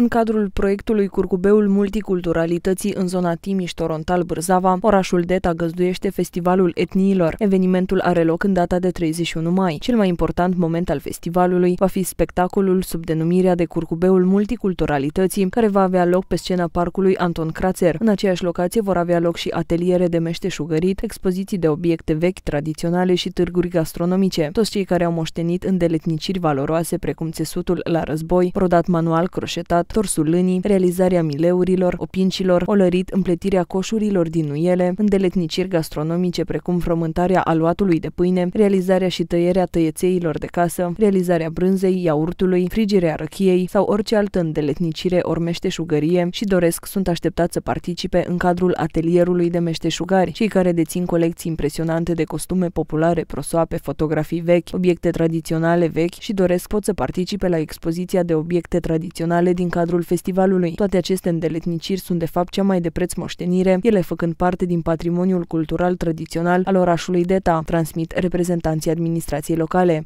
În cadrul proiectului Curcubeul Multiculturalității în zona Timiș-Torontal-Bârzava, orașul Deta găzduiește Festivalul Etniilor. Evenimentul are loc în data de 31 mai. Cel mai important moment al festivalului va fi spectacolul sub denumirea de Curcubeul Multiculturalității, care va avea loc pe scena parcului Anton Crațer. În aceeași locație vor avea loc și ateliere de meșteșugărit, expoziții de obiecte vechi, tradiționale și târguri gastronomice. Toți cei care au moștenit îndeletniciri valoroase precum țesutul la război, brodat manual, croșetat, torsul lânii, realizarea mileurilor, opincilor, olărit, împletirea coșurilor din nuiele, îndeletniciri gastronomice precum frământarea aluatului de pâine, realizarea și tăierea tăiețeilor de casă, realizarea brânzei, iaurtului, frigirea răchiei sau orice altă îndeletnicire ori meșteșugărie și doresc sunt așteptați să participe în cadrul atelierului de meșteșugari, cei care dețin colecții impresionante de costume populare, prosoape, fotografii vechi, obiecte tradiționale vechi și doresc pot să participe la expoziția de obiecte tradiționale din cadrul festivalului. Toate aceste îndeletniciri sunt de fapt cea mai de preț moștenire, ele făcând parte din patrimoniul cultural tradițional al orașului Deta, transmit reprezentanții administrației locale.